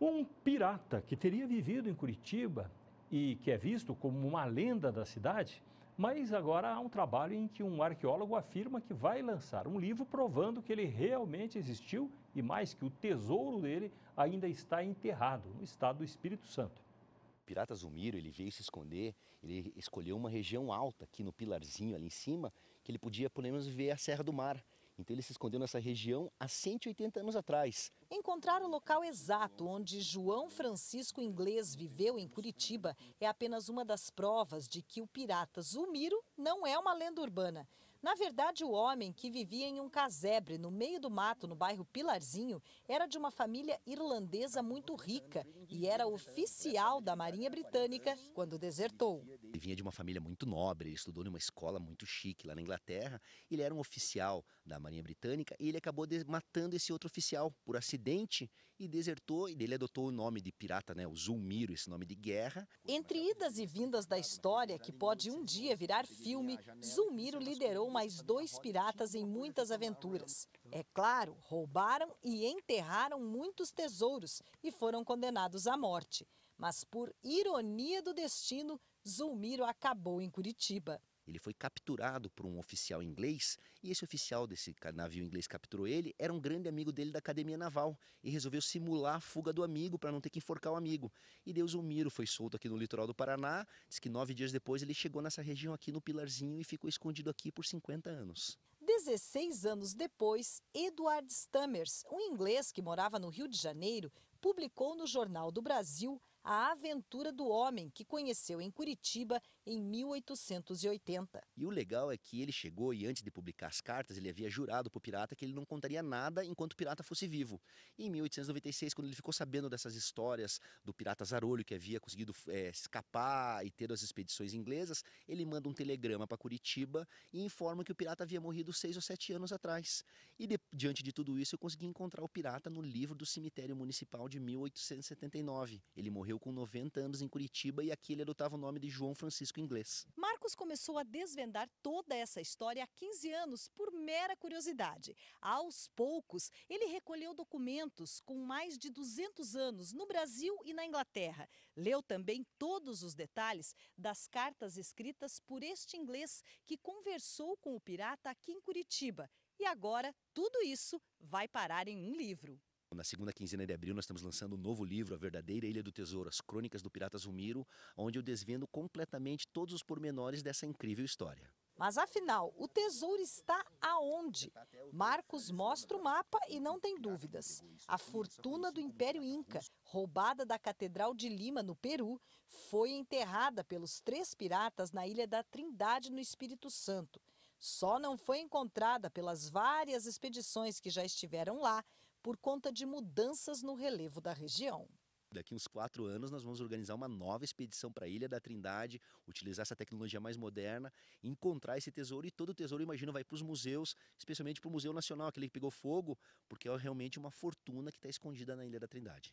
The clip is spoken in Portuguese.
Um pirata que teria vivido em Curitiba e que é visto como uma lenda da cidade, mas agora há um trabalho em que um arqueólogo afirma que vai lançar um livro provando que ele realmente existiu e mais que o tesouro dele ainda está enterrado no estado do Espírito Santo. O pirata Zumiro, ele veio se esconder, ele escolheu uma região alta aqui no pilarzinho ali em cima, que ele podia pelo menos ver a Serra do Mar, então ele se escondeu nessa região há 180 anos atrás. Encontrar o local exato onde João Francisco Inglês viveu em Curitiba é apenas uma das provas de que o pirata Zulmiro não é uma lenda urbana. Na verdade, o homem que vivia em um casebre no meio do mato, no bairro Pilarzinho, era de uma família irlandesa muito rica e era oficial da Marinha Britânica quando desertou. Ele vinha de uma família muito nobre, ele estudou uma escola muito chique lá na Inglaterra. Ele era um oficial da Marinha Britânica e ele acabou matando esse outro oficial por acidente e desertou. E ele adotou o nome de pirata, né, o Zulmiro, esse nome de guerra. Entre idas e vindas da história, que pode um dia virar filme, Zulmiro liderou mais dois piratas em muitas aventuras. É claro, roubaram e enterraram muitos tesouros e foram condenados à morte. Mas por ironia do destino, Zulmiro acabou em Curitiba. Ele foi capturado por um oficial inglês e esse oficial desse navio inglês capturou ele, era um grande amigo dele da academia naval e resolveu simular a fuga do amigo para não ter que enforcar o amigo. E Deus o Miro foi solto aqui no litoral do Paraná, diz que nove dias depois ele chegou nessa região aqui no Pilarzinho e ficou escondido aqui por 50 anos. 16 anos depois, Edward Stammers, um inglês que morava no Rio de Janeiro, publicou no Jornal do Brasil a Aventura do Homem, que conheceu em Curitiba em 1880. E o legal é que ele chegou e antes de publicar as cartas, ele havia jurado para o pirata que ele não contaria nada enquanto o pirata fosse vivo. E em 1896, quando ele ficou sabendo dessas histórias do pirata Zarolho, que havia conseguido é, escapar e ter as expedições inglesas, ele manda um telegrama para Curitiba e informa que o pirata havia morrido seis ou sete anos atrás. E de, diante de tudo isso, eu consegui encontrar o pirata no livro do cemitério municipal de 1879. Ele morreu com 90 anos em Curitiba e aqui ele adotava o nome de João Francisco Inglês. Marcos começou a desvendar toda essa história há 15 anos por mera curiosidade. Aos poucos, ele recolheu documentos com mais de 200 anos no Brasil e na Inglaterra. Leu também todos os detalhes das cartas escritas por este inglês que conversou com o pirata aqui em Curitiba. E agora, tudo isso vai parar em um livro. Na segunda quinzena de abril, nós estamos lançando um novo livro, A Verdadeira Ilha do Tesouro, As Crônicas do Pirata Zumiro, onde eu desvendo completamente todos os pormenores dessa incrível história. Mas afinal, o tesouro está aonde? Marcos mostra o mapa e não tem dúvidas. A fortuna do Império Inca, roubada da Catedral de Lima, no Peru, foi enterrada pelos três piratas na Ilha da Trindade, no Espírito Santo. Só não foi encontrada pelas várias expedições que já estiveram lá, por conta de mudanças no relevo da região. Daqui uns quatro anos nós vamos organizar uma nova expedição para a Ilha da Trindade, utilizar essa tecnologia mais moderna, encontrar esse tesouro e todo o tesouro, imagino, vai para os museus, especialmente para o Museu Nacional, aquele que pegou fogo, porque é realmente uma fortuna que está escondida na Ilha da Trindade.